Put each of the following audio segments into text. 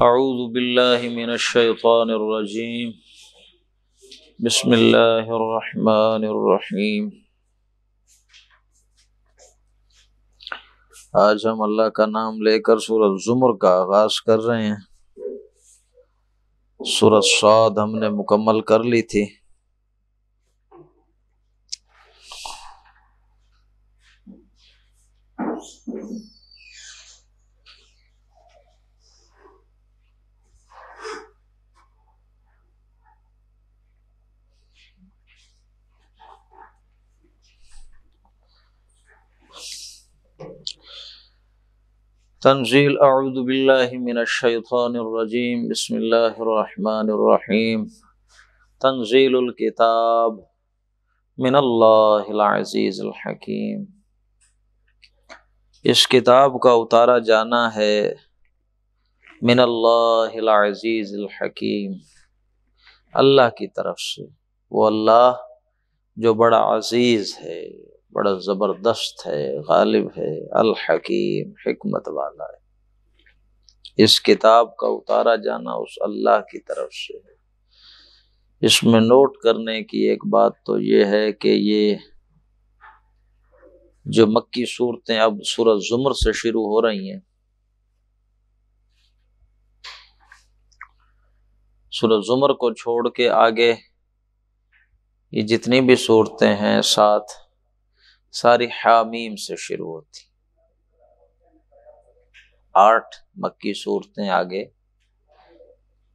أعوذ بالله من الشيطان الرجيم بسم الله الرحمن الرحيم आज हम अल्लाह का नाम लेकर सूरत ज़ुमर का आगाज़ कर रहे हैं सूरत साद हमने मुकम्मल कर ली थी तंजील अरुदबिल्लिमिनशैफ़ानरजीम बसमीम तंजीलकिताब मिनल्लाज़ीज़ीम इस किताब का उतारा जाना है मिनल्लाज़ीज़ीम अल्लाह की तरफ से वो अल्लाह जो बड़ा अज़ीज़ है बड़ा ज़बरदस्त है गालिब है अलहकीम हमत वाला है इस किताब का उतारा जाना उस अल्लाह की तरफ से है इसमें नोट करने की एक बात तो ये है कि ये जो मक्की सूरतें अब सूरत जुमर से शुरू हो रही हैं सूरत जुमर को छोड़ के आगे ये जितनी भी सूरतें हैं साथ सारी हामीम से शुरू होती आठ मक्की सूरतें आगे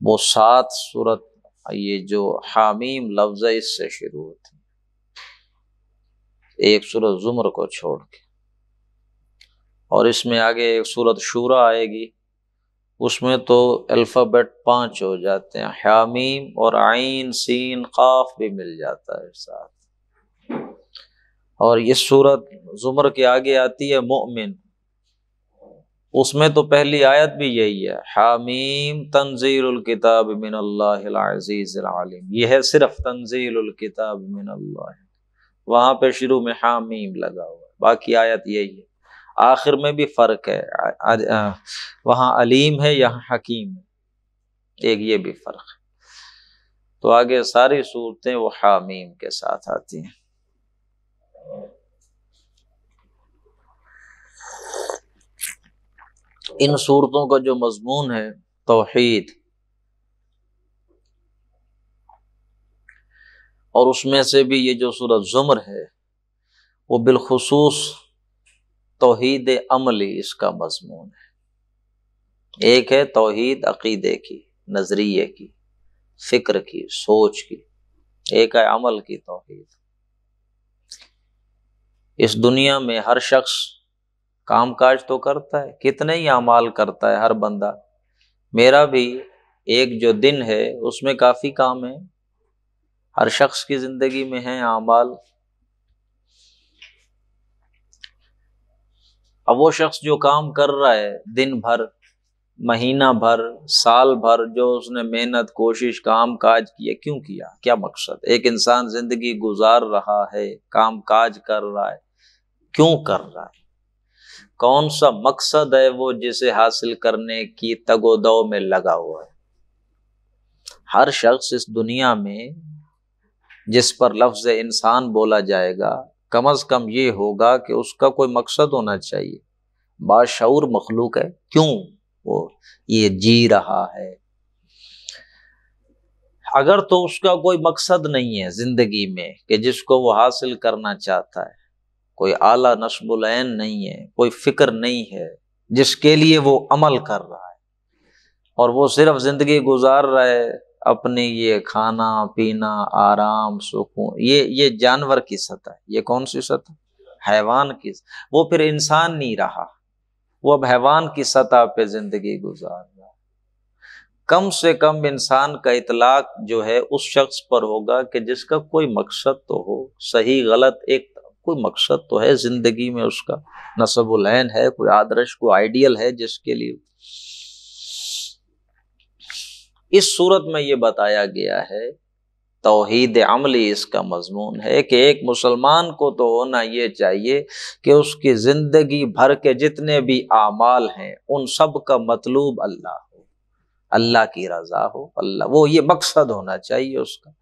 वो सात सूरत ये जो हामीम लफ्ज है इससे शुरू होती एक सूरत जुमर को छोड़ के और इसमें आगे एक सूरत शूरा आएगी उसमें तो अल्फ़ाबेट पांच हो जाते हैं हामीम और आइन सीन काफ भी मिल जाता है साथ और ये सूरत जुमर के आगे आती है मोमिन उसमें तो पहली आयत भी यही है हामीम तंजील किताब मिन अल्लाजीज़ालिम यह है सिर्फ तंजील किताब मिन अल्लाह वहाँ पे शुरू में हामीम लगा हुआ है बाकी आयत यही है आखिर में भी फ़र्क है वहाँ अलीम है यहाँ हकीम है एक ये भी फ़र्क है तो आगे सारी सूरतें वो हामीम के साथ आती हैं इन सूरतों का जो मजमून है तोहहीद और उसमें से भी ये जो सूरत ज़ुमर है वो बिलखसूस तोहद अमली इसका मजमून है एक है तोहद अकीदे की नज़रिए की फ़िक्र की सोच की एक है अमल की तोहद इस दुनिया में हर शख्स काम काज तो करता है कितने ही अमाल करता है हर बंदा मेरा भी एक जो दिन है उसमें काफ़ी काम है हर शख्स की ज़िंदगी में है अमाल अब वो शख्स जो काम कर रहा है दिन भर महीना भर साल भर जो उसने मेहनत कोशिश काम काज किया क्यों किया क्या मकसद एक इंसान ज़िंदगी गुजार रहा है काम काज कर रहा है क्यों कर रहा है कौन सा मकसद है वो जिसे हासिल करने की तगोदव में लगा हुआ है हर शख्स इस दुनिया में जिस पर लफ्ज इंसान बोला जाएगा कम अज कम ये होगा कि उसका कोई मकसद होना चाहिए बाशूर मखलूक है क्यों वो ये जी रहा है अगर तो उसका कोई मकसद नहीं है जिंदगी में कि जिसको वो हासिल करना चाहता है कोई आला नशबुलैन नहीं है कोई फिक्र नहीं है जिसके लिए वो अमल कर रहा है और वो सिर्फ ज़िंदगी गुजार रहा है अपने ये खाना पीना आराम सुकून ये ये जानवर की सतह है ये कौन सी सतह हैवान की वो फिर इंसान नहीं रहा वो अब हैवान की सतह पे ज़िंदगी गुजार रहा है कम से कम इंसान का इतलाक जो है उस शख्स पर होगा कि जिसका कोई मकसद तो हो सही गलत एक कोई मकसद तो है जिंदगी में उसका उलैन है कोई आदर्श कोई आइडियल है जिसके लिए इस सूरत में ये बताया गया है तोहद अमली इसका मजमून है कि एक मुसलमान को तो होना ये चाहिए कि उसकी ज़िंदगी भर के जितने भी आमाल हैं उन सब का मतलूब अल्लाह हो अल्लाह की रज़ा हो अल्लाह वो ये मकसद होना चाहिए उसका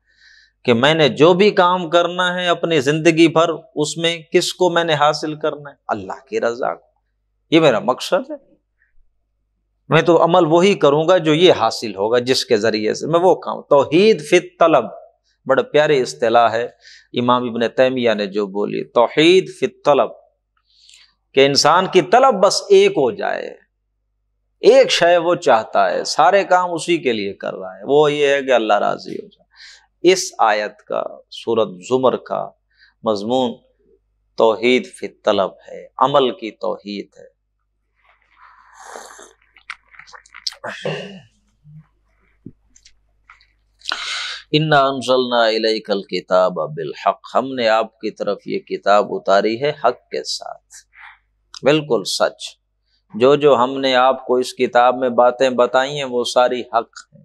कि मैंने जो भी काम करना है अपनी जिंदगी भर उसमें किसको मैंने हासिल करना है अल्लाह की रजा को ये मेरा मकसद है मैं तो अमल वही करूंगा जो ये हासिल होगा जिसके जरिए से मैं वो खाऊं तोहीद फित तलब बड़े प्यारे अतलाह है इमाम इबन तैमिया ने जो बोली तोहीद फित तलब कि इंसान की तलब बस एक हो जाए एक शय वो चाहता है सारे काम उसी के लिए कर रहा है वो ये है कि अल्लाह राजी हो जाए इस आयत का सूरत जुमर का मजमून तोहीद फि तलब है अमल की तोहीद है इन्ना किताब बिल हक हमने आपकी तरफ ये किताब उतारी है हक के साथ बिल्कुल सच जो जो हमने आपको इस किताब में बातें बताई हैं वो सारी हक हैं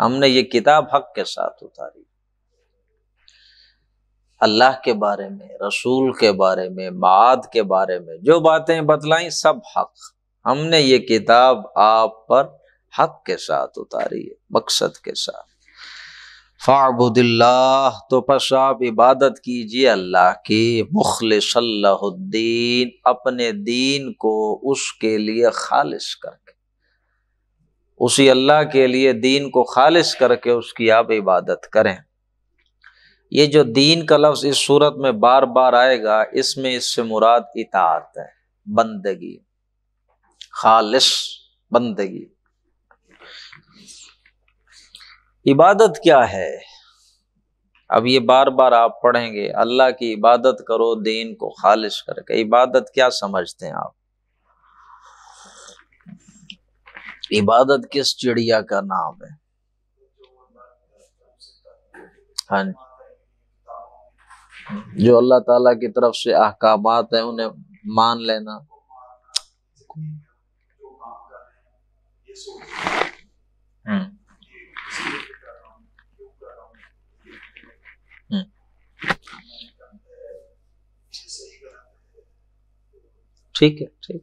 हमने ये किताब हक के साथ उतारी अल्लाह के बारे में रसूल के बारे में माद के बारे में जो बातें बतलाई सब हक हमने ये किताब आप पर हक के साथ उतारी है मकसद के साथ फ़ाबुदिल्लाह तो बस आप इबादत कीजिए अल्लाह की मुखल सल्लाहुद्दीन अपने दीन को उसके लिए खालिश कर उसी अल्लाह के लिए दीन को खालिश करके उसकी आप इबादत करें ये जो दीन का लफ्ज़ इस सूरत में बार बार आएगा इसमें इससे मुराद इतात है बंदगी खालिश बंदगी इबादत क्या है अब ये बार बार आप पढ़ेंगे अल्लाह की इबादत करो दीन को खालिश करके इबादत क्या समझते हैं आप इबादत किस चिड़िया का नाम है हाँ जो अल्लाह ताला की तरफ से अहकाम है उन्हें मान लेना हम्म। हम्म। ठीक है ठीक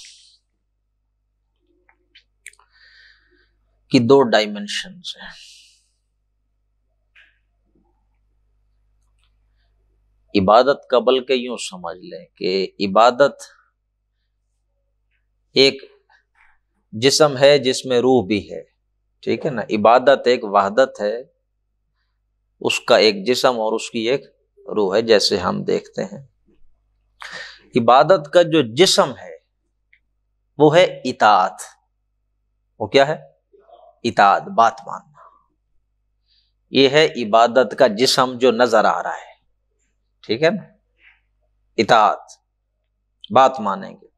कि दो डायमेंशन है इबादत का बल्कि यूं समझ लें कि इबादत एक जिसम है जिसमें रूह भी है ठीक है ना इबादत एक वहादत है उसका एक जिसम और उसकी एक रूह है जैसे हम देखते हैं इबादत का जो जिसम है वो है इतात वो क्या है इताद बात मानना यह है इबादत का जिसम जो नजर आ रहा है ठीक है ना इताद बात मानेंगे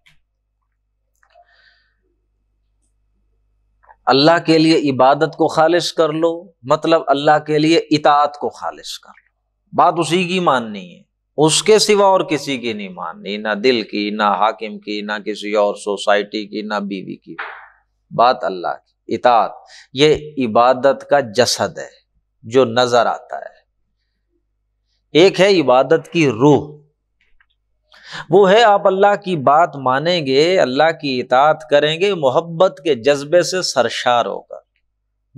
अल्लाह के लिए इबादत को खालिश कर लो मतलब अल्लाह के लिए इतात को खालिश कर लो बात उसी की माननी है उसके सिवा और किसी की नहीं माननी ना दिल की ना हाकिम की ना किसी और सोसाइटी की ना बीवी की बात अल्लाह की इतात ये इबादत का जसद है जो नजर आता है एक है इबादत की रूह वो है आप अल्लाह की बात मानेंगे अल्लाह की इतात करेंगे मोहब्बत के जज्बे से सरशार होकर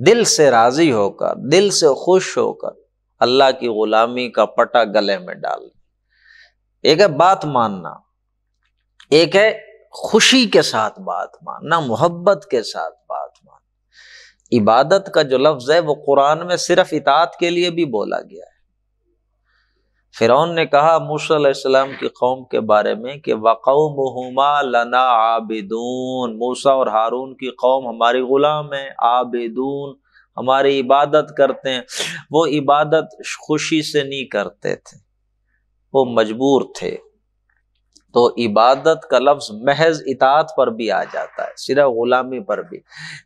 दिल से राजी होकर दिल से खुश होकर अल्लाह की गुलामी का पटा गले में डाल एक है बात मानना एक है खुशी के साथ बात मानना मोहब्बत के साथ बात इबादत का जो लफ्ज है वो कुरान में सिर्फ इतात के लिए भी बोला गया है फिरौन ने कहा मूसम की कौम के बारे में कि वक़ुमा लना आबिदून मूसा और हारून की कौम हमारी गुलाम है आबिदून हमारी इबादत करते हैं वो इबादत खुशी से नहीं करते थे वो मजबूर थे तो इबादत का लफ्ज महज इतात पर भी आ जाता है सिर्फ गुलामी पर भी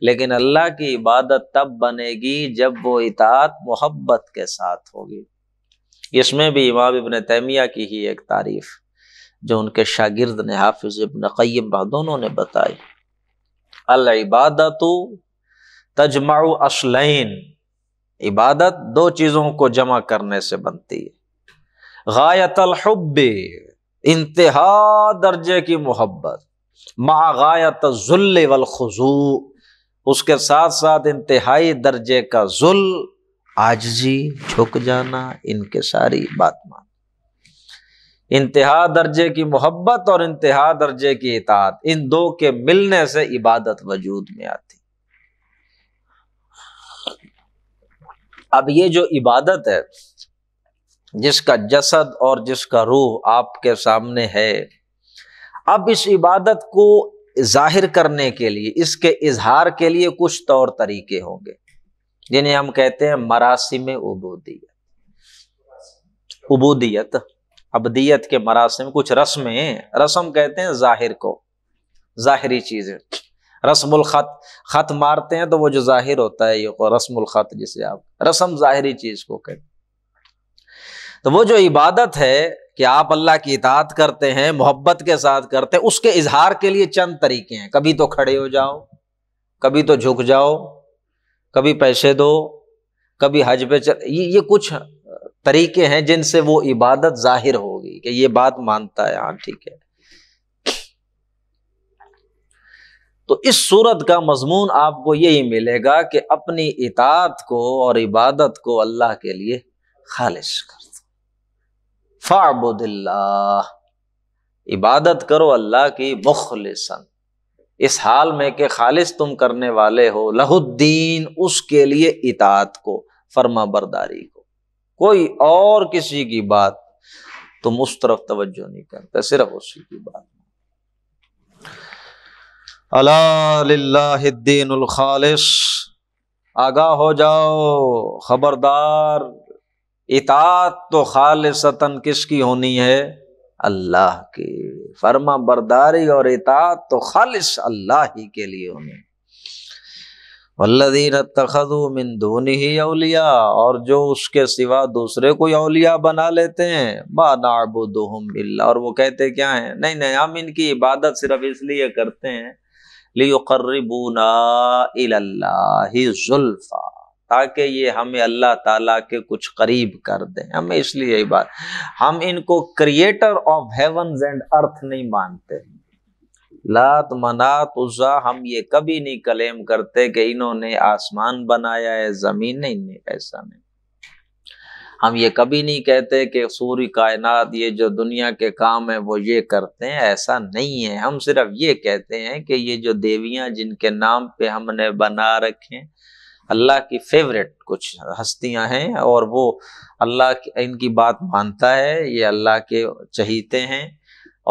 लेकिन अल्लाह की इबादत तब बनेगी जब वो इतात मोहब्बत के साथ होगी इसमें भी इमाम इबन तैमिया की ही एक तारीफ जो उनके शागिर्द ने हाफिज इबन क़य्यम दोनों ने बताई अल इबादत तजमा असलैन इबादत दो चीज़ों को जमा करने से बनती है गायतल हब्बे इंतहा दर्जे की मोहब्बत मागायत जुल्ल उसके साथ साथ इंतहाई दर्जे का जुल आजी झुक जाना इनके सारी बात मान इंतहा दर्जे की मोहब्बत और इंतहा दर्जे की इतात इन दो के मिलने से इबादत वजूद में आती अब ये जो इबादत है जिसका जसद और जिसका रूह आपके सामने है अब इस इबादत को जाहिर करने के लिए इसके इजहार के लिए कुछ तौर तरीके होंगे जिन्हें हम कहते हैं मरासिम उबूदियत उबूदियत अबदियत के मरासिम कुछ रस्में रस्म कहते हैं जाहिर को जाहरी चीज़ें रस्मुल खत खत मारते हैं तो वो जो जाहिर होता है ये रस्म खत जिसे आप रस्म जाहरी चीज़ को कहते हैं तो वो जो इबादत है कि आप अल्लाह की इतात करते हैं मोहब्बत के साथ करते हैं उसके इजहार के लिए चंद तरीके हैं कभी तो खड़े हो जाओ कभी तो झुक जाओ कभी पैसे दो कभी हज पे चल ये, ये कुछ तरीके हैं जिनसे वो इबादत जाहिर होगी कि ये बात मानता है हाँ ठीक है तो इस सूरत का मजमून आपको यही मिलेगा कि अपनी इतात को और इबादत को अल्लाह के लिए खालिश कर फ़ाबुदिल्ला इबादत करो अल्लाह की मुखलसन इस हाल में के खालिश तुम करने वाले हो लहुद्दीन उसके लिए इतात को फर्मा बरदारी को कोई और किसी की बात तुम उस तरफ तवज्जो नहीं करते सिर्फ उसी की बात अलादीन खालिश आगा हो जाओ खबरदार इतात तो खालसतन किसकी होनी है अल्लाह की फर्मा बरदारी और इतात तो खालिश अल्लाह ही के लिए होनी वल्लदीन तखदू मिन धोनी ही अलिया और जो उसके सिवा दूसरे को अलिया बना लेते हैं बा नाबुदुहम इल्ला और वो कहते क्या है नहीं नहीं हम इनकी इबादत सिर्फ इसलिए करते हैं लियो कर्रिबूना इल्ला ही जुल्फ़ा ताकि ये हमें अल्लाह ताला के कुछ करीब कर दें हमें इसलिए यही बात हम इनको creator of heaven and earth नहीं मानते लात मनात उजा हम ये कभी नहीं क्लेम करते कि इन्होंने आसमान बनाया है जमीन नहीं, नहीं ऐसा नहीं हम ये कभी नहीं कहते कि सूर्य कायनात ये जो दुनिया के काम है वो ये करते हैं ऐसा नहीं है हम सिर्फ ये कहते हैं कि ये जो देवियां जिनके नाम पे हमने बना रखे हैं अल्लाह की फेवरेट कुछ हस्तियां हैं और वो अल्लाह इनकी बात मानता है ये अल्लाह के चहीते हैं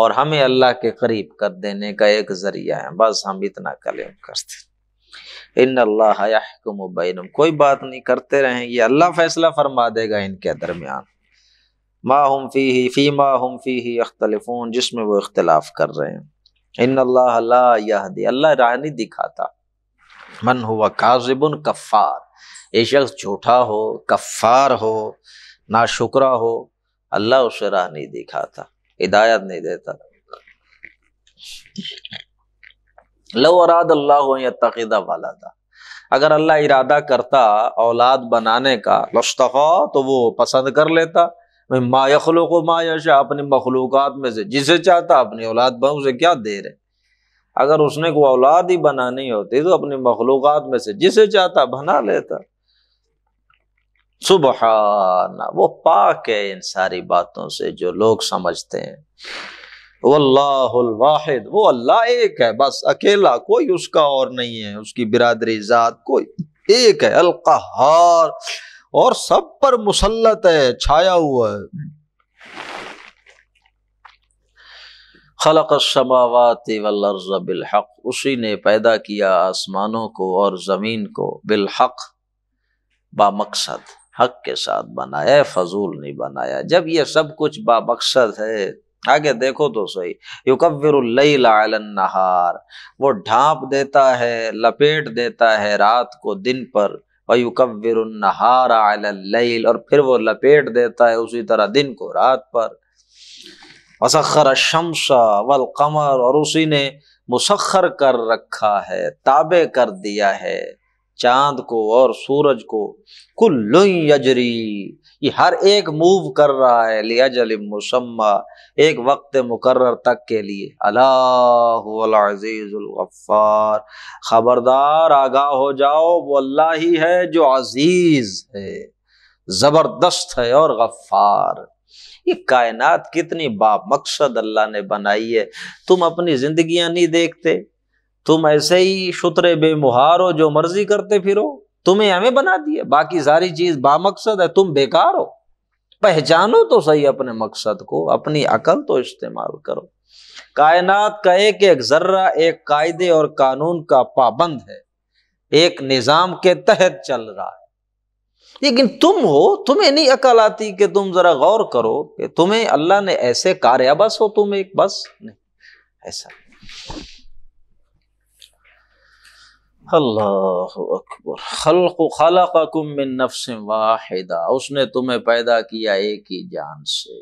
और हमें अल्लाह के करीब कर देने का एक जरिया है बस हम इतना कलेम करते इन अल्लाह कोई बात नहीं करते रहें ये अल्लाह फैसला फरमा देगा इनके दरमियान माँ हम फी ही फ़ी माँ हम फ़ी ही अख्तलफून जिसमें वो इख्तलाफ कर रहे हैं इन अल्लाह ला यह अल्लाह राह नहीं दिखाता मन हुआ काजिबुन कफ़ार ये शख्स झूठा हो कफ़ार हो ना शुक्रा हो अल्लाह उसे राह नहीं दिखाता हिदायत नहीं देता लो अराद अल्लाह तकीदा वाला था अगर अल्लाह इरादा करता औलाद बनाने का लशतफ़ा तो वो पसंद कर लेता मैं मायखलो को मायशा अपने मखलूक़ात में से जिसे चाहता अपनी औलाद बन उसे क्या दे रहे अगर उसने को औलाद ही बनानी होती तो अपने मखलूक में से जिसे चाहता बना लेता सुबह वो पाक है इन सारी बातों से जो लोग समझते हैं वाहिद वो अल्लाह एक है बस अकेला कोई उसका और नहीं है उसकी बिरादरी ज़ात कोई एक है अलकहार और सब पर मुसलत है छाया हुआ है खलक शमावत वर्ज़ बिलहक उसी ने पैदा किया आसमानों को और ज़मीन को बिलहक बामकसद हक के साथ बनाया फजूल नहीं बनाया जब ये सब कुछ बामकसद है आगे देखो तो सही युकविरहार वो ढांप देता है लपेट देता है रात को दिन पर नहार वयुकविरहार और फिर वो लपेट देता है उसी तरह दिन को रात पर वसखर शमशा वल कमर और उसी ने मुसखर कर रखा है ताबे कर दिया है चांद को और सूरज को कुल्लु यजरी ये हर एक मूव कर रहा है लियाजल मुसम्मा एक वक्त मुकर्र तक के लिए अलाज़ीज़ुल्गफ़ार ख़बरदार आगाह हो जाओ वो अल्लाह ही है जो अज़ीज़ है ज़बरदस्त है और गफ़्फ़ार ये कायनात कितनी बा मकसद अल्लाह ने बनाई है तुम अपनी जिंदगियां नहीं देखते तुम ऐसे ही शुतरे बेमुहार हो जो मर्जी करते फिरो तुम्हें हमें बना दिए बाकी सारी चीज बामकसद है तुम बेकार हो पहचानो तो सही अपने मकसद को अपनी अकल तो इस्तेमाल करो कायनात का एक एक जर्रा एक कायदे और कानून का पाबंद है एक निज़ाम के तहत चल रहा है लेकिन तुम हो तुम्हें नहीं अकल आती कि तुम जरा गौर करो कि तुम्हें अल्लाह ने ऐसे कार्या बस हो तुम एक बस नहीं ऐसा अल्लाह अकबर खल्क खलकुम मिन नफ्स वाहिदा उसने तुम्हें पैदा किया एक ही जान से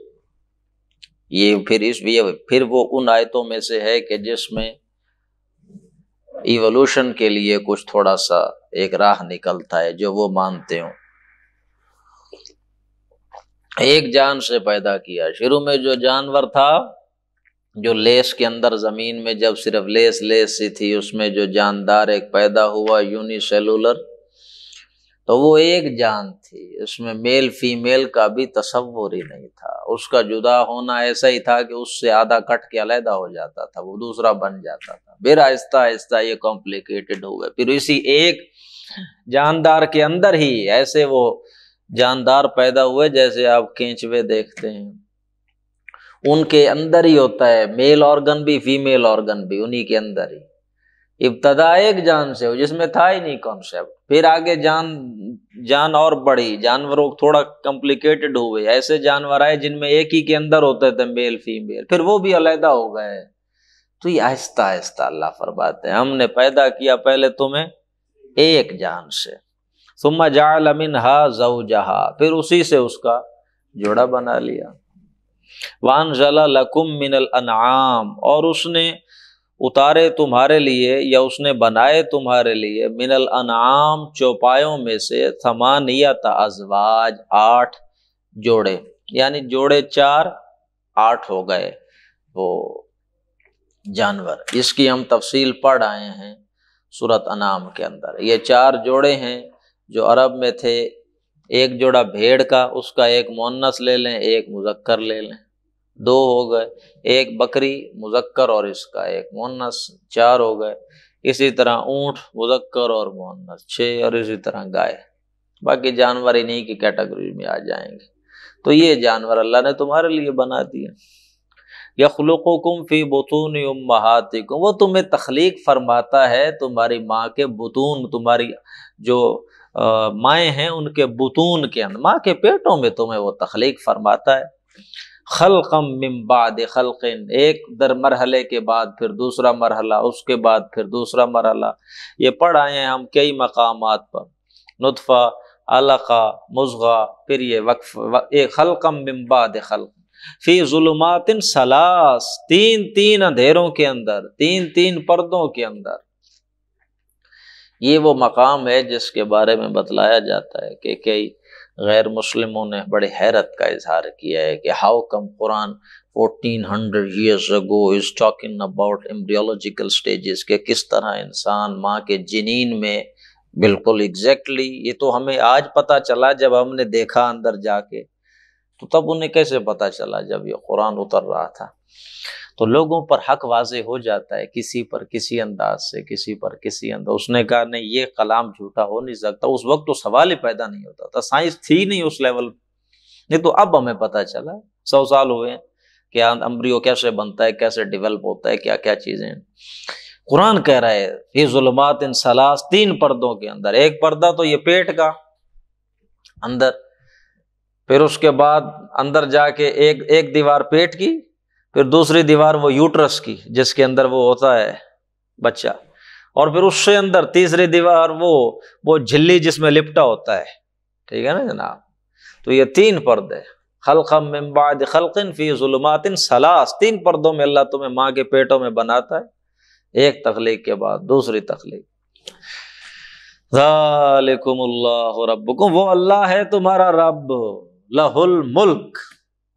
ये फिर इस भी फिर वो उन आयतों में से है कि जिसमें इवोल्यूशन के लिए कुछ थोड़ा सा एक राह निकलता है जो वो मानते हो एक जान से पैदा किया शुरू में जो जानवर था जो लेस के अंदर ज़मीन में जब सिर्फ लेस लेस सी थी उसमें जो जानदार एक पैदा हुआ यूनिसेलुलर तो वो एक जान थी उसमें मेल फीमेल का भी तस्वुर ही नहीं था उसका जुदा होना ऐसा ही था कि उससे आधा कट के अलहदा हो जाता था वो दूसरा बन जाता था फिर आहिस्ता आहिस्ता ये कॉम्प्लिकेटेड गए फिर इसी एक जानदार के अंदर ही ऐसे वो जानदार पैदा हुए जैसे आप केंचवे देखते हैं उनके अंदर ही होता है मेल ऑर्गन भी फीमेल ऑर्गन भी उन्हीं के अंदर ही इब्तदा एक जान से हो जिसमें था ही नहीं कॉन्सेप्ट फिर आगे जान जान और बढ़ी जानवरों थोड़ा कॉम्प्लिकेटेड हुए ऐसे जानवर आए जिनमें एक ही के अंदर होते थे मेल फीमेल फिर वो भी अलहदा हो गए तो ये आहिस्ता आहिस्ता अल्लाह फरमाते हैं हमने पैदा किया पहले तुम्हें एक जान से सुम्मा जाल अमिन हा जहा फिर उसी से उसका जोड़ा बना लिया वान जला लकुम मिनल अनाम और उसने उतारे तुम्हारे लिए या उसने बनाए तुम्हारे लिए मिनल अनाम चौपायों में से थमानियत अजवाज आठ जोड़े यानी जोड़े चार आठ हो गए वो जानवर इसकी हम तफसील पढ़ आए हैं सूरत अनाम के अंदर ये चार जोड़े हैं जो अरब में थे एक जोड़ा भेड़ का उसका एक मोनस ले लें एक मुजक्कर ले लें दो हो गए एक बकरी मुजक्कर और इसका एक मोनस चार हो गए इसी तरह ऊँट मुजक्कर और मोनस छः और इसी तरह गाय बाकी जानवर इन्हीं की कैटेगरी में आ जाएंगे तो ये जानवर अल्लाह ने तुम्हारे लिए बना दिए यखलुकुम फी बतून उम्महातिकुम वो तुम्हें तख्लीक फरमाता है तुम्हारी माँ के बतून तुम्हारी जो माएँ हैं उनके बुतून के अंदर माँ के पेटों में तुम्हें वो तख्लीक फरमाता है खलकम मिम्बाद खलकिन एक दर मरहले के बाद फिर दूसरा मरहला उसके बाद फिर दूसरा मरहला ये पढ़ आए हैं हम कई मकाम पर नुतफ़ा अलका मुजगा फिर ये वक्फ एक खलकम मम्बाद खल फी जुलमातिन सलास तीन तीन अंधेरों के अंदर तीन तीन पर्दों के अंदर ये वो मकाम है जिसके बारे में बतलाया जाता है कि कई गैर मुस्लिमों ने बड़े हैरत का इजहार किया है कि how come Quran 1400 years ago is talking about embryological stages के किस तरह इंसान माँ के जिनीन में बिल्कुल एग्जैक्टली exactly, ये तो हमें आज पता चला जब हमने देखा अंदर जाके तो तब उन्हें कैसे पता चला जब ये कुरान उतर रहा था तो लोगों पर हक वाजे हो जाता है किसी पर किसी अंदाज से किसी पर किसी अंदाज उसने कहा नहीं ये कलाम झूठा हो नहीं सकता उस वक्त तो सवाल ही पैदा नहीं होता था साइंस थी नहीं उस लेवल नहीं तो अब हमें पता चला सौ साल हुए क्या अम्ब्रियो कैसे बनता है कैसे डेवलप होता है क्या क्या चीज़ें कुरान कह रहा है ये जुलमात इन सलास तीन पर्दों के अंदर एक पर्दा तो ये पेट का अंदर फिर उसके बाद अंदर जाके एक एक दीवार पेट की फिर दूसरी दीवार वो यूट्रस की जिसके अंदर वो होता है बच्चा और फिर उससे अंदर तीसरी दीवार वो वो झिल्ली जिसमें लिपटा होता है ठीक है ना जनाब तो ये तीन पर्दे खलखम मिम्बाद खलकिन फी जुलमातिन सलास तीन पर्दों में अल्लाह तुम्हें माँ के पेटों में बनाता है एक तख्लीक के बाद दूसरी तखलीक रब वो अल्लाह है तुम्हारा रब लहुल मुल्क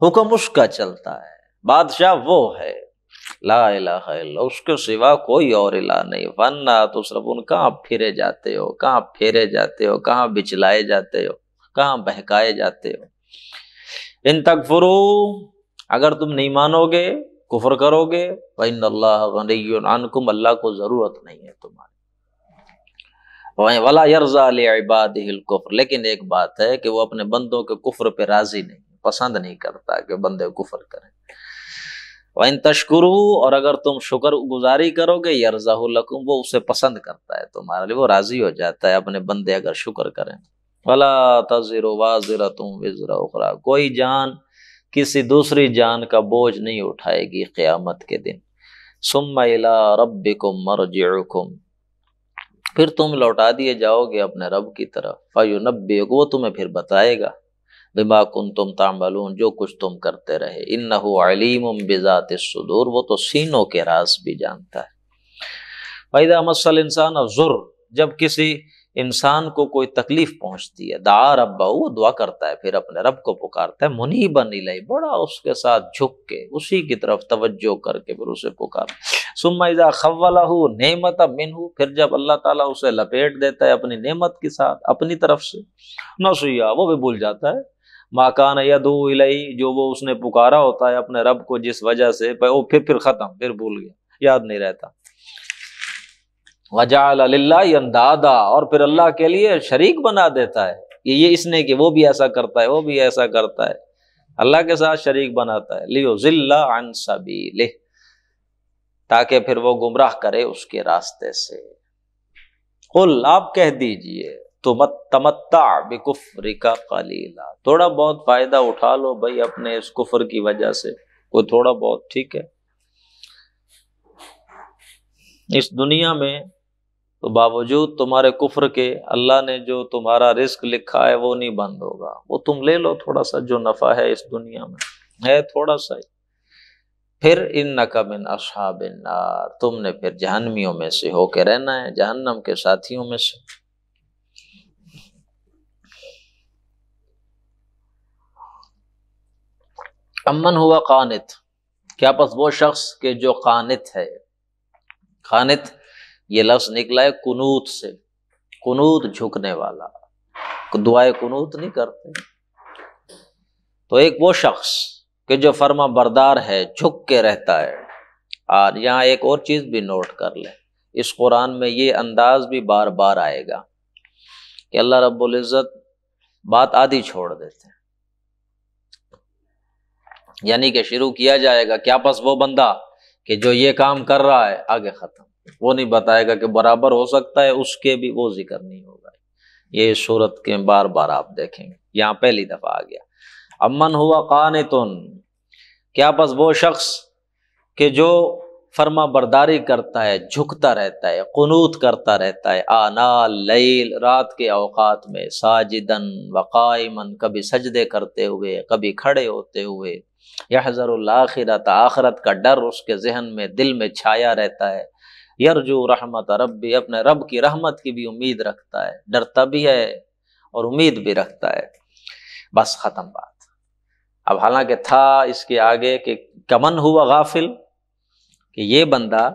हुक्म उसका चलता है बादशाह वो है ला इलाहा इल्ला उसके सिवा कोई और इला नहीं वरना तो उन कहाँ फिरे जाते हो कहाँ फेरे जाते हो कहाँ बिचलाए जाते हो कहाँ बहकाए जाते हो इन तक अगर तुम नहीं मानोगे कुफर करोगे वही अल्लाह अल्लाह को ज़रूरत नहीं है तुम्हारी वही वला यर्जा इबाद कुफर लेकिन एक बात है कि वो अपने बंदों के कुफर पे राज़ी नहीं पसंद नहीं करता कि बंदे कुफर करें वन तश्कुरु और अगर तुम शुक्र गुजारी करोगे यरजाकुम वो उसे पसंद करता है तुम्हारे लिए वो राजी हो जाता है अपने बंदे अगर शुक्र करें भला तजर वाजर तुम वजरा उखरा कोई जान किसी दूसरी जान का बोझ नहीं उठाएगी क्यामत के दिन रब मर जुम फिर तुम लौटा दिए जाओगे अपने रब की तरफ नब्बे वो तुम्हें फिर बताएगा बिमा कुन तुम तामलून जो कुछ तुम करते रहे इन नलीम बिजात सदूर वो तो सीनों के रास भी जानता है फैदा मसल इंसान जुर जब किसी इंसान को कोई तकलीफ पहुंचती है दा रब्बा वो दुआ करता है फिर अपने रब को पुकारता है मुनी बनी लाई बड़ा उसके साथ झुक के उसी की तरफ तवज्जो करके फिर उसे पुकार सुमैजा खवला हो नेमत मिन हो फिर जब अल्लाह ताला उसे लपेट देता है अपनी नेमत के साथ अपनी तरफ से नसुया वो भी भूल जाता है माकान यदू इलाई जो वो उसने पुकारा होता है अपने रब को जिस वजह से वो फिर फिर ख़त्म फिर भूल गया याद नहीं रहता वजाल अंदादा और फिर अल्लाह के लिए शरीक बना देता है ये ये इसने कि वो भी ऐसा करता है वो भी ऐसा करता है अल्लाह के साथ शरीक बनाता है लियो जिल्ला ताकि फिर वो गुमराह करे उसके रास्ते से कुल आप कह दीजिए तमत्ता का कलीला थोड़ा बहुत फायदा उठा लो भाई अपने इस कुफर की वजह से वो थोड़ा बहुत ठीक है इस दुनिया में तो बावजूद तुम्हारे कुफर के अल्लाह ने जो तुम्हारा रिस्क लिखा है वो नहीं बंद होगा वो तुम ले लो थोड़ा सा जो नफा है इस दुनिया में है थोड़ा सा ही फिर इन नकबिन अशाबिन नार तुमने फिर जहनमियों में से होके रहना है जहन्नम के साथियों में से अमन हुआ कानित क्या बस वो शख्स के जो कानित है कानित ये लफ्ज निकला है कुनूत से कुनूत झुकने वाला दुआए कुनूत नहीं करते तो एक वो शख्स कि जो फर्मा बरदार है झुक के रहता है और यहाँ एक और चीज़ भी नोट कर ले इस कुरान में ये अंदाज भी बार बार आएगा कि अल्लाह रब्बुल इज़्ज़त बात आधी छोड़ देते हैं यानी कि शुरू किया जाएगा क्या पास वो बंदा कि जो ये काम कर रहा है आगे ख़त्म वो नहीं बताएगा कि बराबर हो सकता है उसके भी वो जिक्र नहीं होगा ये सूरत के बार बार आप देखेंगे यहाँ पहली दफ़ा आ गया अमन हुआ कान क्या पास वो शख्स के जो फर्मा बरदारी करता है झुकता रहता है कनूत करता रहता है आना लईल रात के अवकात में साजिदन वक़ायमन कभी सजदे करते हुए कभी खड़े होते हुए यहज़रखिरत आखरत का डर उसके जहन में दिल में छाया रहता है यरजू रहमत रब अपने रब की रहमत की भी उम्मीद रखता है डरता भी है और उम्मीद भी रखता है बस ख़त्म बात अब हालांकि था इसके आगे कि कमन हुआ गाफिल कि ये बंदा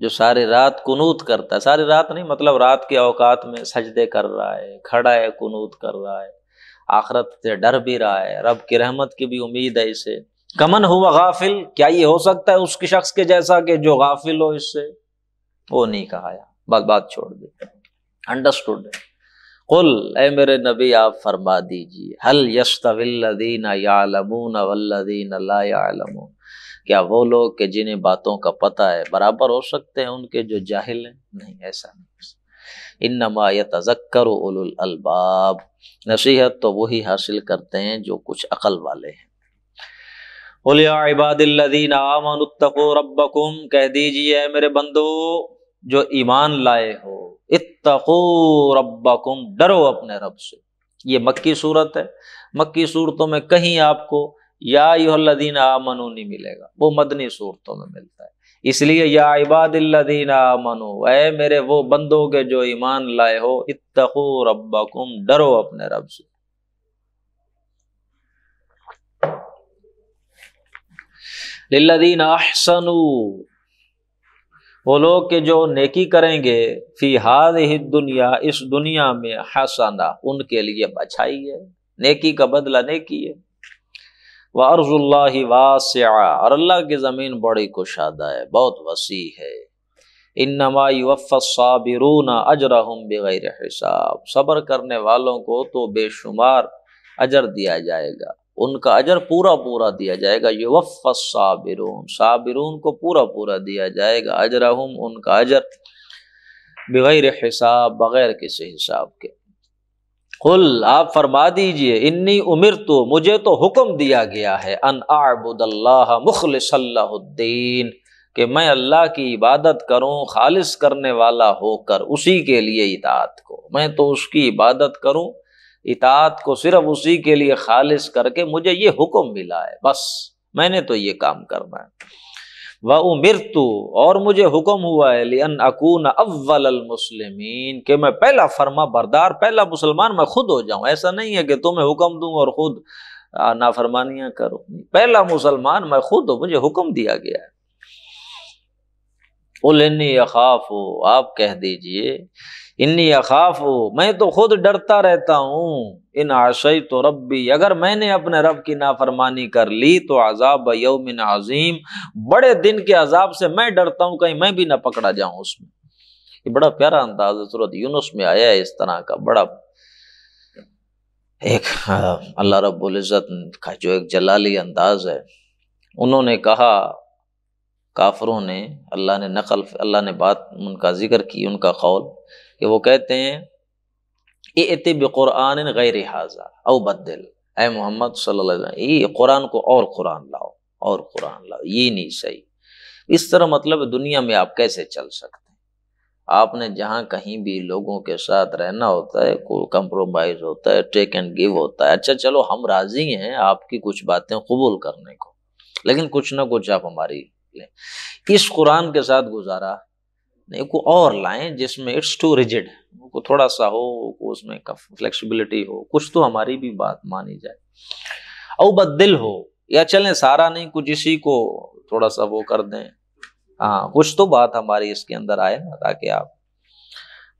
जो सारी रात कुनूत करता है सारी रात नहीं मतलब रात के अवकात में सजदे कर रहा है खड़ा है कुनूत कर रहा है आखरत से डर भी रहा है रब की रहमत की भी उम्मीद है इसे कमन हुआ गाफिल क्या ये हो सकता है उस शख्स के जैसा कि जो गाफिल हो इससे वो नहीं कहा यार बात बात छोड़ दी अंडरस्टूड कुल ए मेरे नबी आप फरमा दीजिए हल यस्तवीन क्या वो लोग के जिन्हें बातों का पता है बराबर हो सकते हैं उनके जो जाहिल हैं नहीं ऐसा नहीं इन नमा तजक्कर उलबाब नसीहत तो वही हासिल करते हैं जो कुछ अकल वाले हैं कह दीजिए मेरे बंदो जो ईमान लाए हो इतो रब्बकुम डरो अपने रब से ये मक्की सूरत है मक्की सूरतों में कहीं आपको या युहल्लदीन आमनु नहीं मिलेगा वो मदनी सूरतों में मिलता है इसलिए या इबादिल्लदीन आमनु ऐ मेरे वो बंदों के जो ईमान लाए हो इतो रब्बकुम डरो अपने रब से लिल्लदीन अहसनु वो लोग के जो नेकी करेंगे फी हाद ही दुनिया इस दुनिया में हसाना उनके लिए बछाई है नेकी का बदला नेकी है वह अर्जुल्ला वास और अल्लाह की ज़मीन बड़ी कुशादा है बहुत वसी है इन नमाफ़ाबिरून अजरहम बग़ैर हिसाब सब्र करने वालों को तो बेशुमार अजर दिया जाएगा उनका अजर पूरा पूरा दिया जाएगा युवफ़ साबिरून साबिर को पूरा पूरा दिया जाएगा अजरहम उनका अजर बगैर हिसाब बगैर किसी हिसाब के कुल आप फरमा दीजिए इन्नी उमिर तो मुझे तो हुक्म दिया गया है अन आबुदल्ला मुखलसल्लाद्दीन कि मैं अल्लाह की इबादत करूँ खालिश करने वाला होकर उसी के लिए इतात को मैं तो उसकी इबादत करूँ इतात को सिर्फ उसी के लिए खालिश करके मुझे ये हुक्म मिला है बस मैंने तो ये काम करना है व उमिरतु और मुझे हुक्म हुआ है लियन अकून अव्वल मुसलिमीन के मैं पहला फरमा बरदार पहला मुसलमान मैं खुद हो जाऊं ऐसा नहीं है कि तुम्हें हुक्म दूं और खुद नाफरमानियां करो पहला मुसलमान मैं खुद हूं मुझे हुक्म दिया गया है उलनी अखाफ हो आप कह दीजिए इन्नी अखाफ मैं तो खुद डरता रहता हूँ इन आशय तो रबी अगर मैंने अपने रब की नाफरमानी कर ली तो अजाब यौमिन अजीम बड़े दिन के अजाब से मैं डरता हूँ कहीं मैं भी ना पकड़ा जाऊं उसमें ये बड़ा प्यारा अंदाज सूरत यूनुस में आया है इस तरह का बड़ा एक अल्लाह रब्ज़त का जो एक जलाली अंदाज है उन्होंने कहा काफरों ने अल्लाह ने नकल अल्लाह ने बात उनका जिक्र की उनका कौल कि वो कहते हैं एति बक़ुरान गैर हाजा औ बदल ए मोहम्मद ये कुरान को और कुरान लाओ और कुरान लाओ ये नहीं सही इस तरह मतलब दुनिया में आप कैसे चल सकते हैं आपने जहाँ कहीं भी लोगों के साथ रहना होता है कोई कंप्रोमाइज़ होता है टेक एंड गिव होता है अच्छा चलो हम राज़ी हैं आपकी कुछ बातें कबूल करने को लेकिन कुछ ना कुछ आप हमारी लें इस कुरान के साथ गुजारा एक और लाएं जिसमें इट्स टू रिजिड को थोड़ा सा हो उसमें फ्लेक्सिबिलिटी हो कुछ तो हमारी भी बात मानी जाए और बदल हो या चलें सारा नहीं कुछ इसी को थोड़ा सा वो कर दें हाँ कुछ तो बात हमारी इसके अंदर आए ना ताकि आप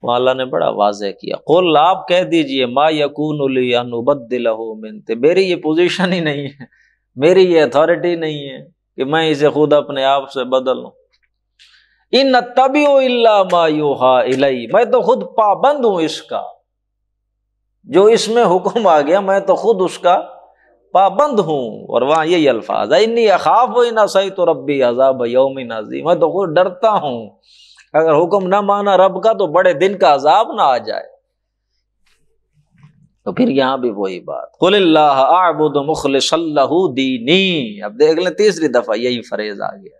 अल्लाह ने बड़ा वाजह किया कुल आप कह दीजिए मा यकून बदल हो मिनते मेरी ये पोजीशन ही नहीं है मेरी ये अथॉरिटी नहीं है कि मैं इसे खुद अपने आप से बदल इन तबियो इलाई मैं तो खुद पाबंद हूं इसका जो इसमें हुक्म आ गया मैं तो खुद उसका पाबंद हूँ और वहां यही अल्फाज है इन्नी अखाफ ना सही तो रबी अजाब योम नजी मैं तो खुद डरता हूं अगर हुक्म ना माना रब का तो बड़े दिन का अजाब ना आ जाए तो फिर यहां भी वही बात खुल्ला आबुद मुखल दीनी अब देख लें तीसरी दफा यही फरेज आ गया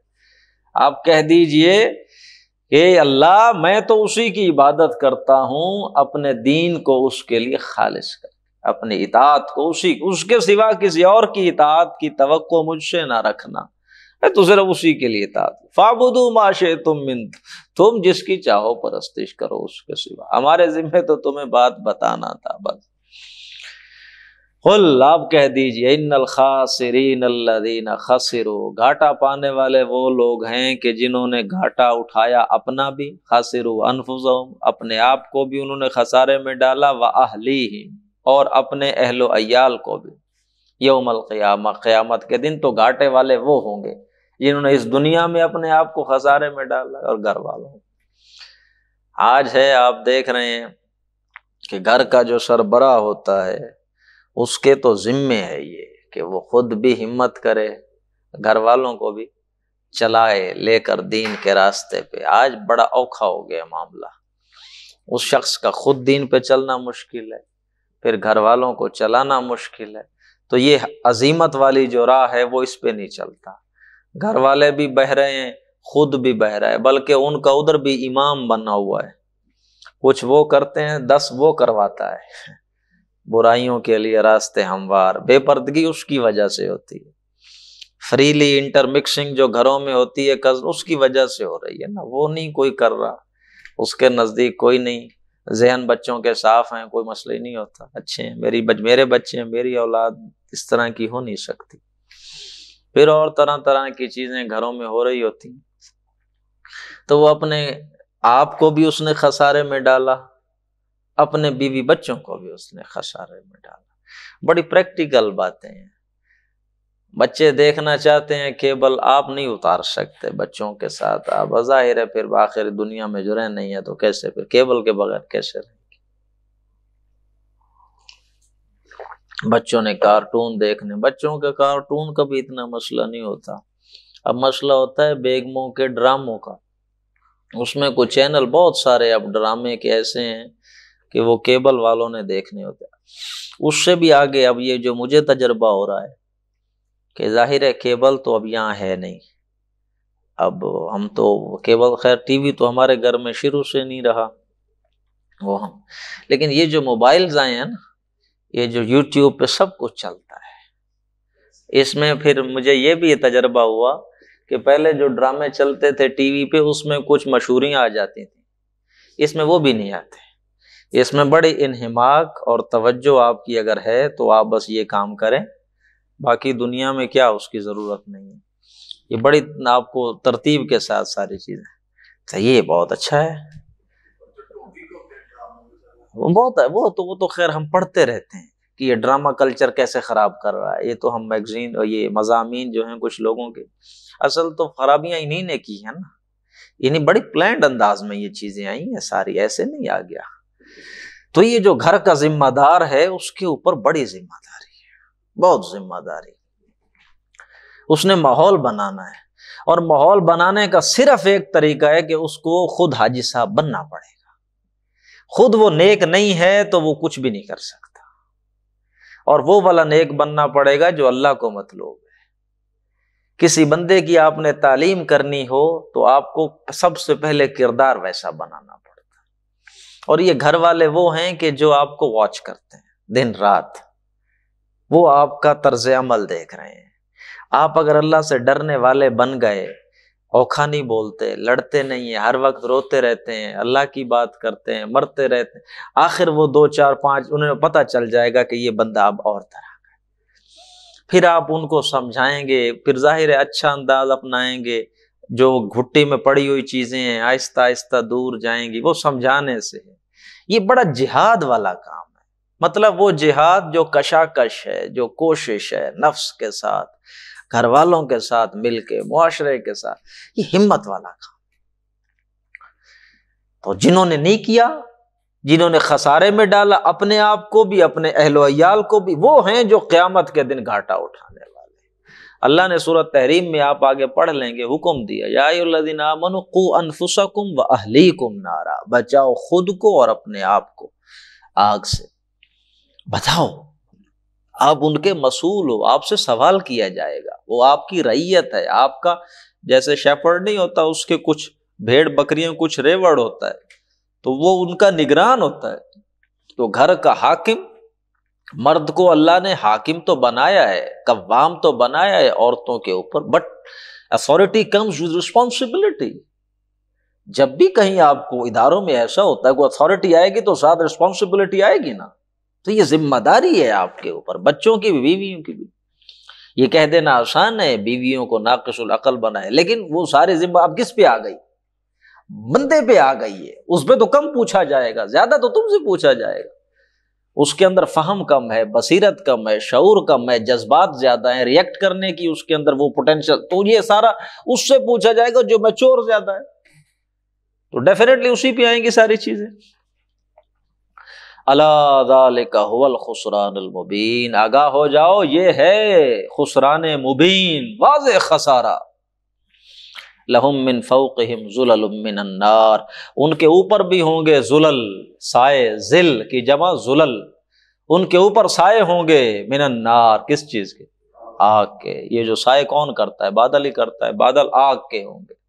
आप कह दीजिए कि अल्लाह मैं तो उसी की इबादत करता हूं अपने दीन को उसके लिए खालिश कर अपनी इतात को उसी उसके सिवा किसी और की इतात की तो मुझसे ना रखना मैं तो सिर्फ उसी के लिए इतात फाबुदू माशे तुम मिन तुम जिसकी चाहो परस्तिश करो उसके सिवा हमारे जिम्मे तो तुम्हें बात बताना था बस कुल आप कह दीजिए इन खासरीन अल्लादीन खसरो घाटा पाने वाले वो लोग हैं कि जिन्होंने घाटा उठाया अपना भी खासिर अनफुजम अपने आप को भी उन्होंने खसारे में डाला व अहली ही और अपने अहलो अयाल को भी यौमल क़याम क्यामत के दिन तो घाटे वाले वो होंगे जिन्होंने इस दुनिया में अपने आप को खसारे में डाला और घर वालों आज है आप देख रहे हैं कि घर का जो सरबरा होता है उसके तो जिम्मे है ये कि वो खुद भी हिम्मत करे घर वालों को भी चलाए लेकर दीन के रास्ते पे आज बड़ा औखा हो गया मामला उस शख्स का खुद दीन पे चलना मुश्किल है फिर घर वालों को चलाना मुश्किल है तो ये अजीमत वाली जो राह है वो इस पे नहीं चलता घर वाले भी बह रहे हैं खुद भी बह रहा है बल्कि उनका उधर भी इमाम बना हुआ है कुछ वो करते हैं दस वो करवाता है बुराइयों के लिए रास्ते हमवार बेपर्दगी उसकी वजह से होती है फ्रीली इंटरमिक्सिंग जो घरों में होती है कज उसकी वजह से हो रही है ना वो नहीं कोई कर रहा उसके नज़दीक कोई नहीं जहन बच्चों के साफ हैं कोई मसले ही नहीं होता अच्छे हैं मेरी बच, मेरे बच्चे हैं मेरी औलाद इस तरह की हो नहीं सकती फिर और तरह तरह की चीज़ें घरों में हो रही होती तो वो अपने आप को भी उसने खसारे में डाला अपने बीवी बच्चों को भी उसने खसारे में डाला बड़ी प्रैक्टिकल बातें हैं बच्चे देखना चाहते हैं केवल आप नहीं उतार सकते बच्चों के साथ आप जाहिर है फिर आखिर दुनिया में जो रह नहीं है तो कैसे फिर केबल के बगैर कैसे रहेंगे बच्चों ने कार्टून देखने बच्चों के कार्टून का भी इतना मसला नहीं होता अब मसला होता है बेगमों के ड्रामों का उसमें कुछ चैनल बहुत सारे अब ड्रामे के ऐसे हैं कि वो केबल वालों ने देखने होते उससे भी आगे अब ये जो मुझे तजर्बा हो रहा है कि जाहिर है केबल तो अब यहाँ है नहीं अब हम तो केबल खैर टीवी तो हमारे घर में शुरू से नहीं रहा वो हम लेकिन ये जो मोबाइल्स आए हैं ना ये जो यूट्यूब पे सब कुछ चलता है इसमें फिर मुझे ये भी तजर्बा हुआ कि पहले जो ड्रामे चलते थे टीवी पे उसमें कुछ मशहूरियाँ आ जाती थी इसमें वो भी नहीं आते इसमें बड़े इनहमाक और तवज्जो आपकी अगर है तो आप बस ये काम करें बाकी दुनिया में क्या उसकी ज़रूरत नहीं है ये बड़ी आपको तरतीब के साथ सारी चीज़ें तो ये बहुत अच्छा है वो बहुत है वो तो वो तो खैर हम पढ़ते रहते हैं कि ये ड्रामा कल्चर कैसे ख़राब कर रहा है ये तो हम मैगजीन और ये मजामी जो हैं कुछ लोगों के असल तो खराबियाँ इन्हीं ने की है ना इन्हीं बड़ी प्लैंड अंदाज में ये चीज़ें आई हैं सारी ऐसे नहीं आ गया तो ये जो घर का जिम्मेदार है उसके ऊपर बड़ी जिम्मेदारी है बहुत जिम्मेदारी उसने माहौल बनाना है और माहौल बनाने का सिर्फ एक तरीका है कि उसको खुद हाजी साहब बनना पड़ेगा खुद वो नेक नहीं है तो वो कुछ भी नहीं कर सकता और वो वाला नेक बनना पड़ेगा जो अल्लाह को मतलूब है किसी बंदे की आपने तालीम करनी हो तो आपको सबसे पहले किरदार वैसा बनाना पड़ेगा और ये घर वाले वो हैं कि जो आपको वॉच करते हैं दिन रात वो आपका तर्ज अमल देख रहे हैं आप अगर अल्लाह से डरने वाले बन गए औखा नहीं बोलते लड़ते नहीं है हर वक्त रोते रहते हैं अल्लाह की बात करते हैं मरते रहते हैं आखिर वो दो चार पाँच उन्हें पता चल जाएगा कि ये बंदा अब और तरह का फिर आप उनको समझाएंगे फिर जाहिर अच्छा अंदाज अपनाएंगे जो घुट्टी में पड़ी हुई चीजें हैं आहिस्ता आहिस्ता दूर जाएंगी वो समझाने से है ये बड़ा जिहाद वाला काम है मतलब वो जिहाद जो कशाकश है जो कोशिश है नफ्स के साथ घर वालों के साथ मिलके मुआशरे के साथ ये हिम्मत वाला काम तो जिन्होंने नहीं किया जिन्होंने खसारे में डाला अपने आप को भी अपने अहलोयाल को भी वो हैं जो क्यामत के दिन घाटा उठाने अल्लाह ने सूरत तहरीम में आप आगे पढ़ लेंगे हुक्म दिया नारा बचाओ खुद को और अपने आप को आग से बताओ आप उनके मसूल हो आपसे सवाल किया जाएगा वो आपकी रैयत है आपका जैसे शेफर्ड नहीं होता उसके कुछ भेड़ बकरियों कुछ रेवड़ होता है तो वो उनका निगरान होता है तो घर का हाकिम मर्द को अल्लाह ने हाकिम तो बनाया है कवाम तो बनाया है औरतों के ऊपर but authority comes with responsibility जब भी कहीं आपको इदारों में ऐसा होता है कोई अथॉरिटी आएगी तो साथ रिस्पॉन्सिबिलिटी आएगी ना तो ये जिम्मेदारी है आपके ऊपर बच्चों की भी बीवियों की भी ये कह देना आसान है बीवियों को नाकसुल अकल बनाए लेकिन वो सारे जिम्मा आप किस पे आ गई बंदे पे आ गई है उस पर तो कम पूछा जाएगा ज्यादा तो तुमसे पूछा जाएगा उसके अंदर फहम कम है बसीरत कम है शूर कम है जज्बात ज़्यादा है रिएक्ट करने की उसके अंदर वो पोटेंशियल तो ये सारा उससे पूछा जाएगा जो मेच्योर ज़्यादा है तो डेफिनेटली उसी पे आएंगी सारी चीज़ें मुबीन आगाह हो जाओ ये है खुसरान मुबीन वाज खसारा लहुम मिन लहमिन फ़ोकम जुलमिन अन्नार उनके ऊपर भी होंगे जुलल साय जिल की जमा जुलल उनके ऊपर साय होंगे मिन अन्नार किस चीज़ के आग के ये जो साय कौन करता है बादल ही करता है बादल आग के होंगे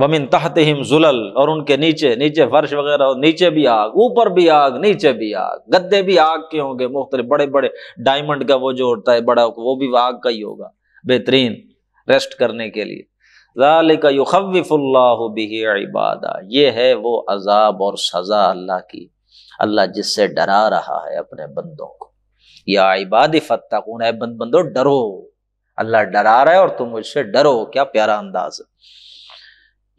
वमिन तहत हिम जुलल और उनके नीचे नीचे फर्श वगैरह हो नीचे भी आग ऊपर भी आग नीचे भी आग गद्दे भी आग के होंगे मुख्तलि बड़े बड़े डायमंड का वो जो होता है बड़ा वो भी आग का ही होगा बेहतरीन रेस्ट करने के लिए इबादा ये है वो अजाब और सज़ा अल्लाह की अल्लाह जिससे डरा रहा है अपने बंदों को या इबाद फ़तकून है बंद बंदो डरो अल्लाह डरा रहा है और तुम मुझसे डरो क्या प्यारा अंदाज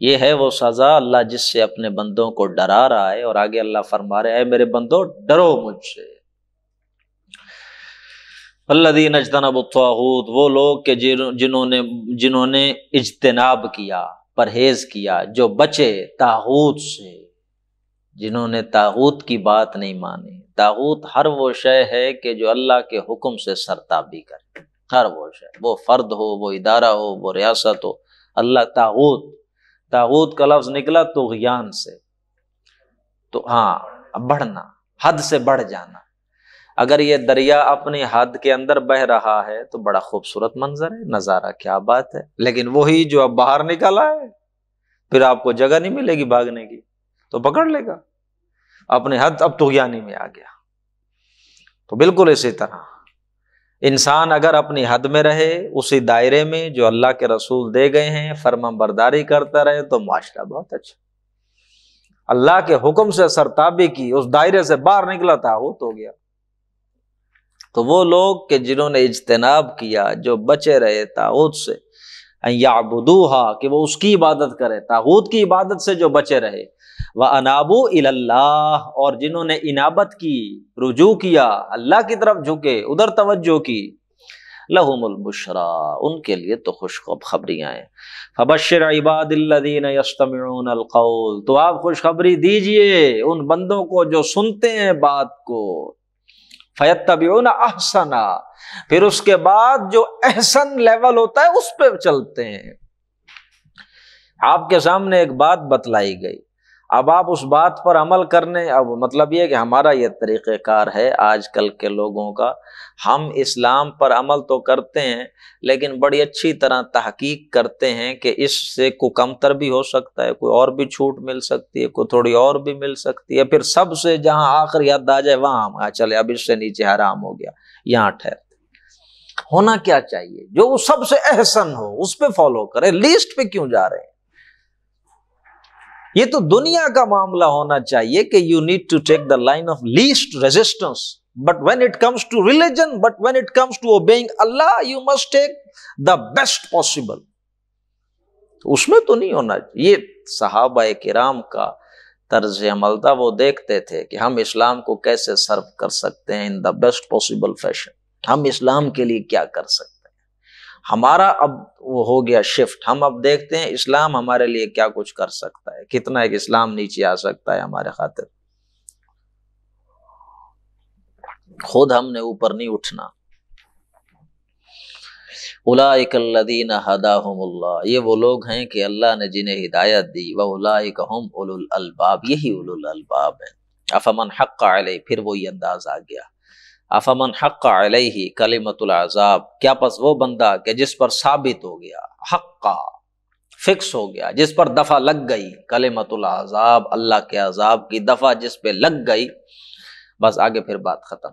ये है वो सज़ा अल्लाह जिससे अपने बंदों को डरा रहा है और आगे अल्लाह फरमा रहे हैं मेरे बंदो डरो मुझसे अल्लादीन अजतनाबूत वो लोग के जिन्होंने जिन्होंने इजतनाब किया परहेज किया जो बचे ताहूत से जिन्होंने ताहूत की बात नहीं मानी ताहूत हर वो शय है कि जो अल्लाह के हुक्म से सरताबी करे हर वो शय वो फ़र्द हो वो इदारा हो वो रियासत हो अल्लाह ताहूत ताहूत का लफ्ज़ निकला तो से तो हाँ बढ़ना हद से बढ़ जाना अगर ये दरिया अपने हद के अंदर बह रहा है तो बड़ा खूबसूरत मंजर है नज़ारा क्या बात है लेकिन वही जो अब बाहर निकला है फिर आपको जगह नहीं मिलेगी भागने की तो पकड़ लेगा अपने हद अब तो ज्ञानी में आ गया तो बिल्कुल इसी तरह इंसान अगर अपनी हद में रहे उसी दायरे में जो अल्लाह के रसूल दे गए हैं फर्मा बरदारी करता रहे तो माशरा बहुत अच्छा अल्लाह के हुक्म से सरताबी की उस दायरे से बाहर निकला था वो तो गया तो वो लोग के जिन्होंने इजतनाब किया जो बचे रहे ताऊत से याबुदूहा कि वो उसकी इबादत करे ताऊत की इबादत से जो बचे रहे वह अनाबू अल्लाह और जिन्होंने इनाबत की रुजू किया अल्लाह की तरफ झुके उधर तवज्जो की लहुमुलबुशरा उनके लिए तो खुशखब खबरियाँ हैं फबशर इबादिल्लिन यस्तमिलकौल तो आप खुशखबरी दीजिए उन बंदों को जो सुनते हैं बात को फ़ैत ना अहसना फिर उसके बाद जो अहसन लेवल होता है उस पर चलते हैं आपके सामने एक बात बतलाई गई अब आप उस बात पर अमल करने अब मतलब ये कि हमारा ये तरीक़ार है आजकल के लोगों का हम इस्लाम पर अमल तो करते हैं लेकिन बड़ी अच्छी तरह तहकीक करते हैं कि इससे को कमतर भी हो सकता है कोई और भी छूट मिल सकती है कोई थोड़ी और भी मिल सकती है फिर सबसे जहाँ आखिर याद आ जाए वहाँ हम चले अब इससे नीचे हराम हो गया यहाँ ठहर होना क्या चाहिए जो सबसे एहसन हो उस पर फॉलो करें लिस्ट पे क्यों जा रहे हैं ये तो दुनिया का मामला होना चाहिए कि you need to take the line of least resistance but when it comes to religion but when it comes to obeying Allah you must take the best possible उसमें तो नहीं होना ये सहाबा किराम का तर्ज अमल था वो देखते थे कि हम इस्लाम को कैसे सर्व कर सकते हैं in the best possible fashion हम इस्लाम के लिए क्या कर सकते हमारा अब वो हो गया शिफ्ट हम अब देखते हैं इस्लाम हमारे लिए क्या कुछ कर सकता है कितना एक इस्लाम नीचे आ सकता है हमारे खातिर खुद हमने ऊपर नहीं उठना उलाकल्लिन ये वो लोग हैं कि अल्लाह ने जिन्हें हिदायत दी वह उलाकहम यही उलबाब है अफमन हक फिर वो ये अंदाज आ गया अफमन हक अलही कलीमतुल आजाब क्या पस वो बंदा कि जिस पर साबित हो गया हक का फिक्स हो गया जिस पर दफा लग गई कलीमतुल आजाब अल्लाह के अजाब की दफा जिस पे लग गई बस आगे फिर बात खत्म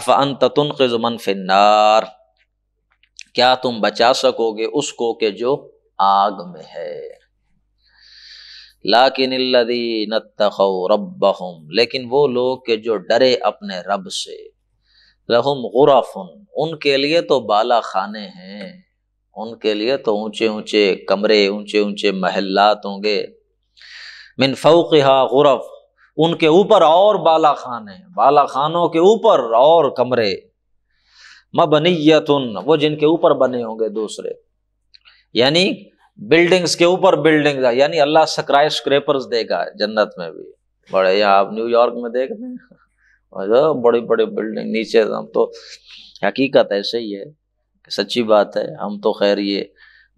अफ़न खजुमन फिन्नार क्या तुम बचा सकोगे उसको के जो आग में है लाकिन तखम लेकिन वो लोग के जो डरे अपने रब से लहुम गुराफुन उनके लिए तो बाला खाने हैं उनके लिए तो ऊंचे ऊंचे कमरे ऊंचे ऊंचे महल्लात होंगे मिन फ़ौक़ा गुरफ उनके ऊपर और बाला खाने बाला खानों के ऊपर और कमरे मबनीयतुन वो जिनके ऊपर बने होंगे दूसरे यानी बिल्डिंग्स के ऊपर बिल्डिंग यानी अल्लाह स्क्राई स्क्रेपर्स देगा जन्नत में भी बड़े यहाँ आप न्यूयॉर्क में देख रहे बड़ी बड़ी बिल्डिंग नीचे हम तो हकीकत ऐसे ही है कि सच्ची बात है हम तो खैर ये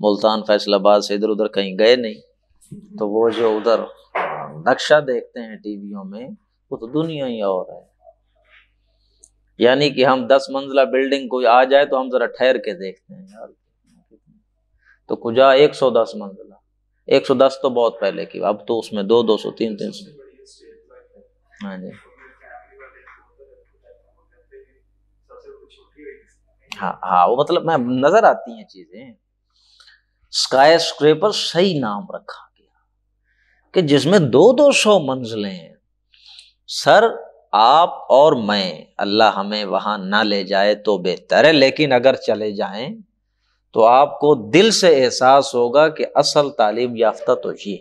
मुल्तान फैसलाबाद से इधर उधर कहीं गए नहीं तो वो जो उधर नक्शा देखते हैं टीवियों में वो तो दुनिया ही और है यानी कि हम दस मंजिला बिल्डिंग कोई आ जाए तो हम जरा ठहर के देखते हैं यार तो कुजा 110 मंजिला 110 तो बहुत पहले की अब तो उसमें दो दो सौ तीन तीन सौ हाँ जी हाँ हाँ वो मतलब मैं नजर आती हैं चीजें स्काई स्क्रेपर सही नाम रखा गया कि जिसमें दो दो सौ मंजिलें हैं सर आप और मैं अल्लाह हमें वहां ना ले जाए तो बेहतर है लेकिन अगर चले जाएं तो आपको दिल से एहसास होगा कि असल तालीम याफ्ता तो ये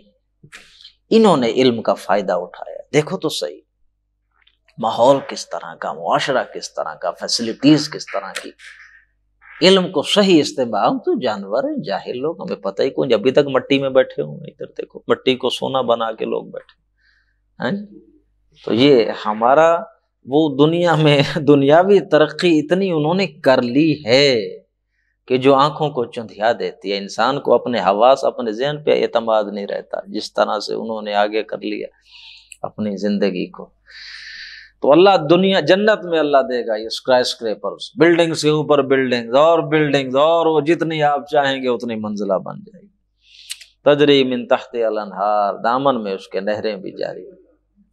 इन्होंने इल्म का फ़ायदा उठाया देखो तो सही माहौल किस तरह का मुआरा किस तरह का फैसिलिटीज़ किस तरह की इल्म को सही इस्तेमाल तो जानवर है जाहिर लोग हमें पता ही कौन अभी तक मट्टी में बैठे हुए इधर देखो मट्टी को सोना बना के लोग बैठे हैं तो ये हमारा वो दुनिया में दुनियावी तरक्की इतनी उन्होंने कर ली है कि जो आंखों को चुंधिया देती है इंसान को अपने हवास अपने जहन पे एतमाद नहीं रहता जिस तरह से उन्होंने आगे कर लिया अपनी जिंदगी को तो अल्लाह दुनिया जन्नत में अल्लाह देगा ये स्क्रैच स्क्रेपर्स बिल्डिंग्स के ऊपर बिल्डिंग्स और बिल्डिंग्स और वो जितनी आप चाहेंगे उतनी मंजिला बन जाएगी तजरी मिन तख्त अलहार दामन में उसके नहरें भी जारी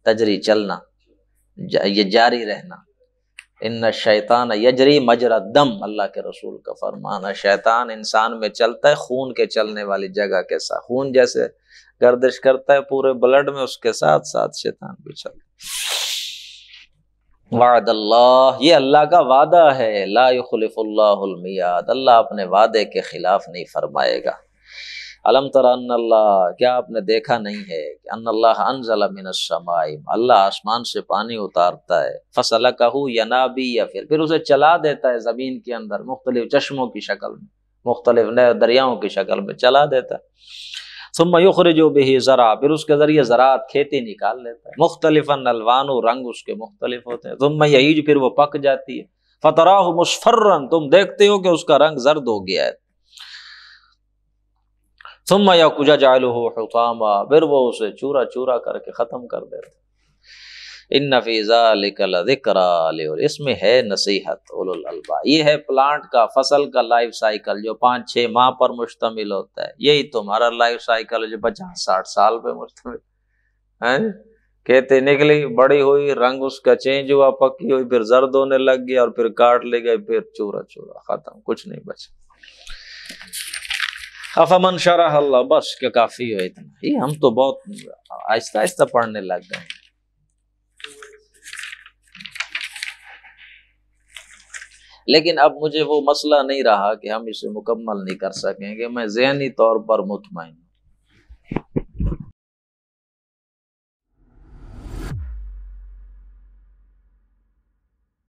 तजरी चलना जा, ये जारी रहना इन शैतान यजरी मजरा दम अल्लाह के रसूल का फरमान है शैतान इंसान में चलता है खून के चलने वाली जगह के साथ खून जैसे गर्दिश करता है पूरे ब्लड में उसके साथ साथ शैतान भी चलता वाद अल्लाह ये अल्लाह का वादा है ला खलिफ़ुल्लामियाद अल्लाह अपने वादे के खिलाफ नहीं फरमाएगा अलम तरल्ला क्या आपने देखा नहीं है कि अन्ल्लामाइम अल्लाह आसमान से पानी उतारता है फसल कहू या ना भी या फिर फिर उसे चला देता है ज़मीन के अंदर मुख्तलिफ चश्मों की शक्ल में मुख्तलिफ नए दरियाओं की शक्ल में चला देता है सुमयुखर जो भी ज़रा फिर उसके ज़रिए ज़रात खेती निकाल लेता है मुख्तलिफन नलवानो रंग उसके मुख्तलिफ होते हैं तुम यही फिर वो पक जाती है फतराह मुशफर्रन तुम देखते हो कि उसका रंग जर्द हो गया है सुम्मा या कुजा जालुतामा फिर वो उसे चूरा चूरा करके ख़त्म कर देते इन नफीज़ाकरा इसमें है नसीहत उलबा ये है प्लांट का फसल का लाइफ साइकिल जो पाँच छः माह पर मुश्तमिल होता है यही तुम्हारा लाइफ साइकिल जो पचास साठ साल पर मुश्तमिल है कहते निकली बड़ी हुई रंग उसका चेंज हुआ पकी हुई फिर जर्द होने लग गया और फिर काट ले गए फिर चूरा चूरा ख़त्म कुछ नहीं बचा अफमन शराह अल्लाह बस क्या काफ़ी है इतना ही हम तो बहुत आहिस्ता आहिस्ता पढ़ने लग गए लेकिन अब मुझे वो मसला नहीं रहा कि हम इसे मुकम्मल नहीं कर सकेंगे मैं जहनी तौर पर मुतमिन